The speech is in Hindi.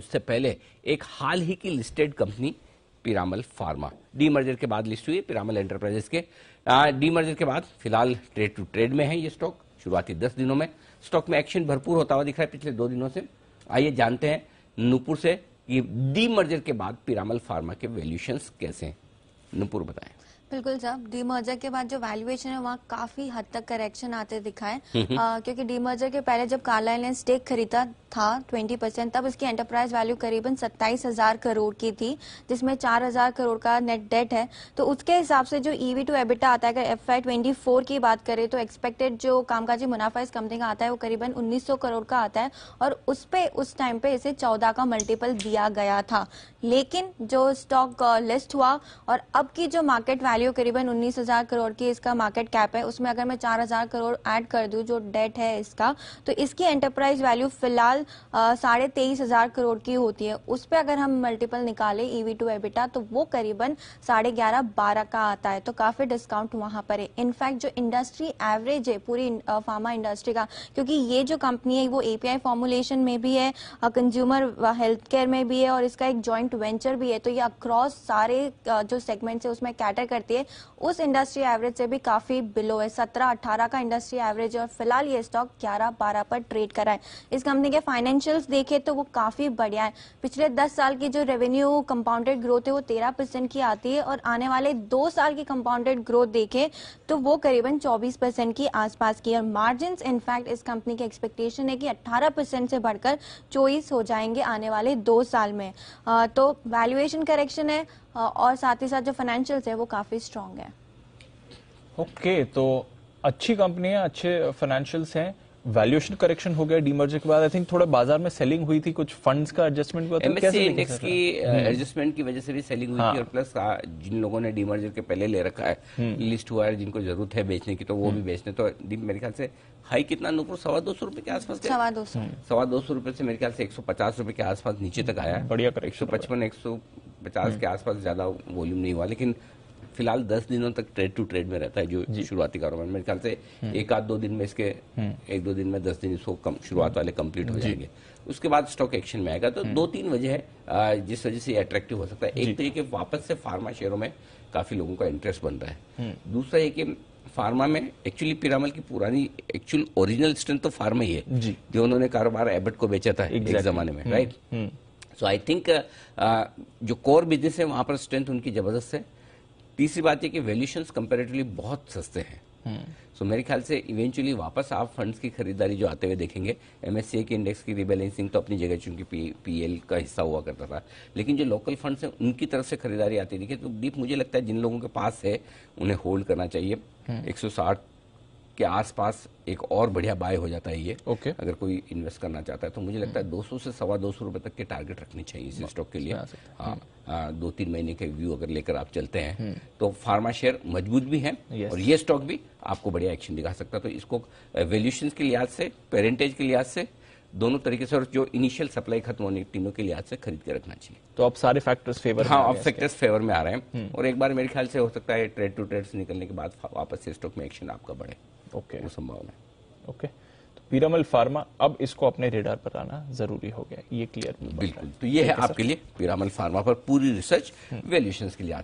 उससे पहले एक हाल ही की listed company Piramal pharma demerger के बाद लिस्ट हुई पिरामल एंटरप्राइजेस के मर्जर के बाद फिलहाल ट्रेड टू ट्रेड में है ये स्टॉक शुरुआती दस दिनों में स्टॉक में एक्शन भरपूर होता हुआ दिख रहा है पिछले दो दिनों से आइए जानते हैं नूपुर से डी मर्जर के बाद पिरामल फार्मा के वैल्यूशन कैसे हैं नूपुर बताएं बिल्कुल साहब डीमर्जर के बाद जो वैल्यूएशन है वहाँ काफी हद तक करेक्शन आते दिखाए क्योंकि डीमर्जर के पहले जब कार्लाइल ने स्टेक खरीदा था 20 परसेंट तब इसकी एंटरप्राइज वैल्यू करीबन सत्ताईस हजार करोड़ की थी जिसमें चार हजार करोड़ का नेट डेट है तो उसके हिसाब से जो ईवी टू एबिटा आता है अगर एफ आई ट्वेंटी फोर की बात करें तो एक्सपेक्टेड जो कामकाजी मुनाफा इस कंपनी का आता है वो करीबन सौ करोड़ का आता है और उस पे उस टाइम पे इसे चौदह का मल्टीपल दिया गया था लेकिन जो स्टॉक लिस्ट हुआ और अब की जो मार्केट वैल्यू वैल्यू करीबन 19,000 करोड़ की इसका मार्केट कैप है उसमें अगर मैं 4,000 करोड़ ऐड कर दूं जो डेट है इसका तो इसकी एंटरप्राइज वैल्यू फिलहाल साढ़े तेईस हजार करोड़ की होती है उस पर अगर हम मल्टीपल निकाले ईवी टू एबिटा तो वो करीबन साढ़े ग्यारह बारह का आता है तो काफी डिस्काउंट वहां पर है इनफैक्ट जो इंडस्ट्री एवरेज है पूरी फार्मा इंडस्ट्री का क्योंकि ये जो कंपनी है वो एपीआई फॉर्मुलेशन में भी है कंज्यूमर हेल्थ केयर में भी है और इसका एक ज्वाइंट वेंचर भी है तो ये अक्रॉस सारे जो सेगमेंट है उसमें कैटर करती रहती है उस इंडस्ट्री एवरेज से भी काफी बिलो है सत्रह अठारह का इंडस्ट्री एवरेज और फिलहाल ये स्टॉक ग्यारह बारह पर ट्रेड करा है इस कंपनी के फाइनेंशियल देखे तो वो काफी बढ़िया है पिछले दस साल की जो रेवेन्यू कंपाउंडेड ग्रोथ है वो तेरह परसेंट की आती है और आने वाले दो साल की कंपाउंडेड ग्रोथ देखे तो वो करीबन चौबीस परसेंट की आसपास की और मार्जिन इनफैक्ट इस कंपनी की एक्सपेक्टेशन है कि अट्ठारह परसेंट से बढ़कर चौबीस हो जाएंगे आने वाले दो साल में आ, तो वैल्यूएशन करेक्शन है और साथ ही साथ जो फाइनेंशियल्स है वो काफी स्ट्रांग है ओके okay, तो अच्छी कंपनी है अच्छे फाइनेंशियल्स हैं वैल्यूएशन करेक्शन हो गया डीमर्जर के बाद आई थिंक थोड़ा बाजार में सेलिंग हुई थी कुछ फंड्स का एडजस्टमेंट हुआ इंडेक्स तो की एडजस्टमेंट हम्म। की वजह से भी सेलिंग हुई हाँ. थी और प्लस जिन लोगों ने डीमर्जर के पहले ले रखा है लिस्ट हम्म। हुआ है जिनको जरूरत है बेचने की तो वो भी हम्म। बेचने तो मेरे ख्याल से हाई कितना नूपुर सवा दो सौ रुपए के आसपास सवा दो सौ सवा दो सौ रुपए से मेरे ख्याल से एक सौ पचास रुपए के आसपास नीचे तक आया बढ़िया एक सौ पचपन एक सौ पचास हम्म। के आसपास ज़्यादा वॉल्यूम नहीं हुआ लेकिन फिलहाल दस दिनों तक ट्रेड टू ट्रेड में रहता है जो शुरुआती कारोबार मेरे ख्याल से हम्म। एक आध दो दिन में इसके हम्म। एक दो दिन में दस दिन इसको कम शुरुआत वाले कंप्लीट हो जाएंगे उसके बाद स्टॉक एक्शन में आएगा तो दो तीन वजह है जिस वजह से अट्रैक्टिव हो सकता है एक तो ये कि वापस से फार्मा शेयरों में काफी लोगों का इंटरेस्ट बन रहा है दूसरा ये कि फार्मा में एक्चुअली पिरामल की पुरानी एक्चुअल ओरिजिनल स्ट्रेंथ तो फार्मा ही है जो उन्होंने कारोबार एबट को बेचा था एक जमाने में राइट सो आई थिंक जो कोर बिजनेस है वहां पर स्ट्रेंथ उनकी ज़बरदस्त है तीसरी बात यह कि वैल्यूशन कंपेरेटिवली बहुत सस्ते हैं सो हम्म। so, मेरे ख्याल से इवेंचुअली वापस आप फंड्स की खरीदारी जो आते हुए देखेंगे एमएससीए के इंडेक्स की रिबैलेंसिंग तो अपनी जगह चूंकि पी, पीएल का हिस्सा हुआ करता था लेकिन जो लोकल फंड्स हैं उनकी तरफ से खरीदारी आती दिखी तो डीप मुझे लगता है जिन लोगों के पास है उन्हें होल्ड करना चाहिए हम्म। एक के आसपास एक और बढ़िया बाय हो जाता है ये ओके okay. अगर कोई इन्वेस्ट करना चाहता है तो मुझे लगता है 200 hmm. से सवा दो सौ तक के टारगेट रखने चाहिए इस स्टॉक के लिए हाँ hmm. दो तीन महीने के व्यू अगर लेकर आप चलते हैं hmm. तो फार्मा शेयर मजबूत भी है yes. और ये स्टॉक भी आपको बढ़िया एक्शन दिखा सकता है तो इसको वेल्यूशन के लिहाज से पेरेंटेज के लिहाज से दोनों तरीके से और जो इनिशियल सप्लाई खत्म होने की टीमों के लिहाज से खरीद के रखना चाहिए तो अब सारे फैक्टर्स फेवर हाँ अब फैक्टर्स फेवर में आ रहे हैं और एक बार मेरे ख्याल से हो सकता है ट्रेड टू ट्रेड से निकलने के बाद वापस से स्टॉक में एक्शन आपका बढ़े ओके वो संभावना है ओके तो पीरामल फार्मा अब इसको अपने रेडार पर आना जरूरी हो गया ये क्लियर बिल्कुल तो ये है आपके लिए पीरामल फार्मा पर पूरी रिसर्च हम्म। वैल्यूशन के लिए